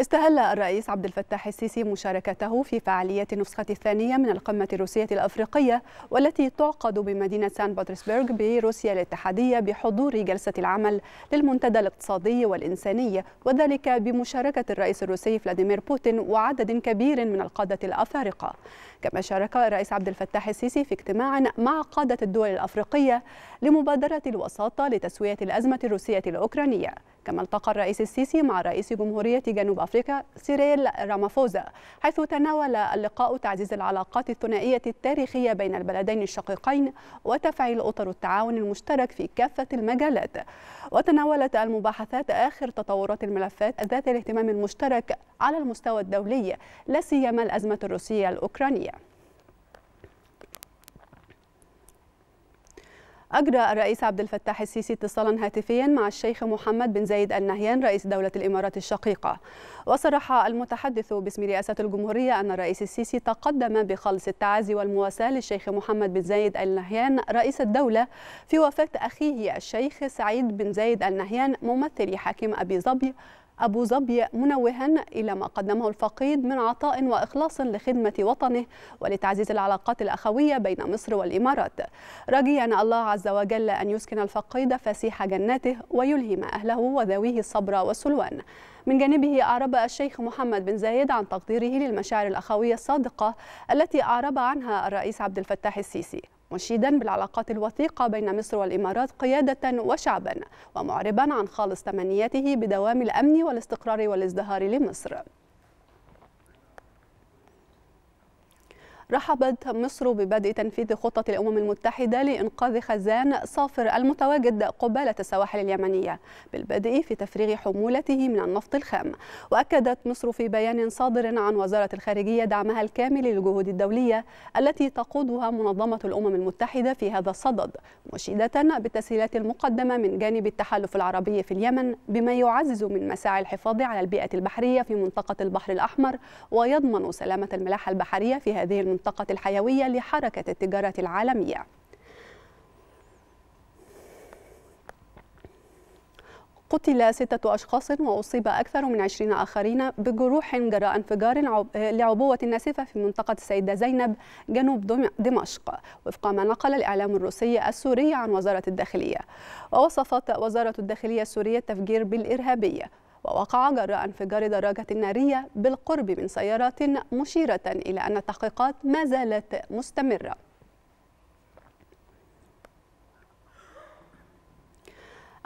استهل الرئيس عبد الفتاح السيسي مشاركته في فعالية النسخة الثانية من القمة الروسية الأفريقية والتي تعقد بمدينة سان بطرسبرغ بروسيا الاتحادية بحضور جلسة العمل للمنتدى الاقتصادي والإنساني وذلك بمشاركة الرئيس الروسي فلاديمير بوتين وعدد كبير من القادة الأفارقة كما شارك الرئيس عبد الفتاح السيسي في اجتماع مع قادة الدول الأفريقية لمبادرة الوساطة لتسوية الأزمة الروسية الأوكرانية كما التقى الرئيس السيسي مع رئيس جمهورية جنوب أفريقيا سيريل رامافوزا حيث تناول اللقاء تعزيز العلاقات الثنائية التاريخية بين البلدين الشقيقين وتفعيل أطر التعاون المشترك في كافة المجالات وتناولت المباحثات آخر تطورات الملفات ذات الاهتمام المشترك على المستوى الدولي لا سيما الأزمة الروسية الأوكرانية أجرى الرئيس عبد الفتاح السيسي اتصالا هاتفيا مع الشيخ محمد بن زايد النهيان رئيس دولة الإمارات الشقيقة وصرح المتحدث باسم رئاسة الجمهورية أن الرئيس السيسي تقدم بخلص التعازي والمواساة للشيخ محمد بن زايد النهيان رئيس الدولة في وفاة أخيه الشيخ سعيد بن زايد النهيان ممثل حاكم أبي ظبي أبو ظبي منوها إلى ما قدمه الفقيد من عطاء وإخلاص لخدمة وطنه ولتعزيز العلاقات الأخوية بين مصر والإمارات رجيا الله عز وجل أن يسكن الفقيد فسيح جناته ويلهم أهله وذويه الصبر والسلوان من جانبه أعرب الشيخ محمد بن زايد عن تقديره للمشاعر الأخوية الصادقة التي أعرب عنها الرئيس عبد الفتاح السيسي مشيدا بالعلاقات الوثيقة بين مصر والإمارات قيادة وشعبا ومعربا عن خالص تمنياته بدوام الأمن والاستقرار والازدهار لمصر رحبت مصر ببدء تنفيذ خطة الأمم المتحدة لإنقاذ خزان صافر المتواجد قبالة السواحل اليمنية بالبدء في تفريغ حمولته من النفط الخام وأكدت مصر في بيان صادر عن وزارة الخارجية دعمها الكامل للجهود الدولية التي تقودها منظمة الأمم المتحدة في هذا الصدد مشيدة بالتسهيلات المقدمة من جانب التحالف العربي في اليمن بما يعزز من مساعي الحفاظ على البيئة البحرية في منطقة البحر الأحمر ويضمن سلامة الملاحة البحرية في هذه المنطقة المنطقة الحيوية لحركة التجارة العالمية قتل ستة أشخاص وأصيب أكثر من عشرين آخرين بجروح جراء انفجار لعبوة ناسفة في منطقة السيدة زينب جنوب دمشق وفق ما نقل الإعلام الروسي السوري عن وزارة الداخلية ووصفت وزارة الداخلية السورية التفجير بالإرهابية ووقع جراء انفجار دراجة نارية بالقرب من سيارات مشيرة إلى أن التحقيقات ما زالت مستمرة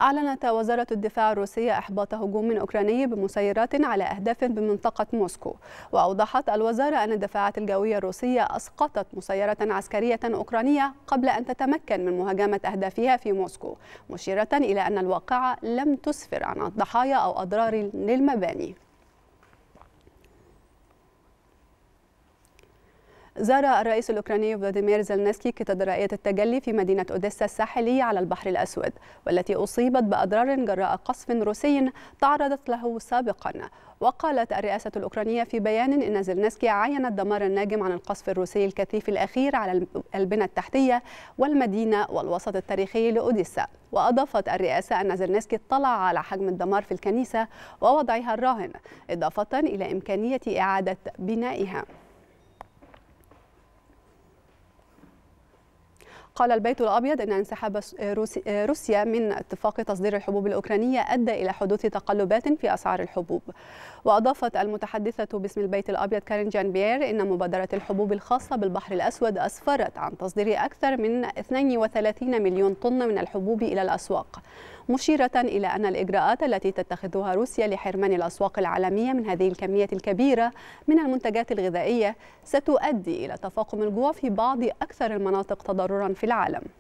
أعلنت وزارة الدفاع الروسية إحباط هجوم أوكراني بمسيرات على أهداف بمنطقة موسكو وأوضحت الوزارة أن الدفاعات الجوية الروسية أسقطت مسيرة عسكرية أوكرانية قبل أن تتمكن من مهاجمة أهدافها في موسكو مشيرة إلى أن الواقعة لم تسفر عن الضحايا أو أضرار للمباني زار الرئيس الأوكراني فلاديمير زلنسكي كاتدرائيه التجلي في مدينة أوديسا الساحلية على البحر الأسود والتي أصيبت بأضرار جراء قصف روسي تعرضت له سابقا وقالت الرئاسة الأوكرانية في بيان إن زلنسكي عين الدمار الناجم عن القصف الروسي الكثيف الأخير على البنى التحتية والمدينة والوسط التاريخي لأوديسا وأضافت الرئاسة أن زلنسكي اطلع على حجم الدمار في الكنيسة ووضعها الراهن إضافة إلى إمكانية إعادة بنائها قال البيت الأبيض أن انسحاب روسيا من اتفاق تصدير الحبوب الأوكرانية أدى إلى حدوث تقلبات في أسعار الحبوب وأضافت المتحدثة باسم البيت الأبيض كارين جان بيير إن مبادرة الحبوب الخاصة بالبحر الأسود أسفرت عن تصدير أكثر من 32 مليون طن من الحبوب إلى الأسواق مشيرة إلى أن الإجراءات التي تتخذها روسيا لحرمان الأسواق العالمية من هذه الكمية الكبيرة من المنتجات الغذائية ستؤدي إلى تفاقم الجوع في بعض أكثر المناطق تضررا في العالم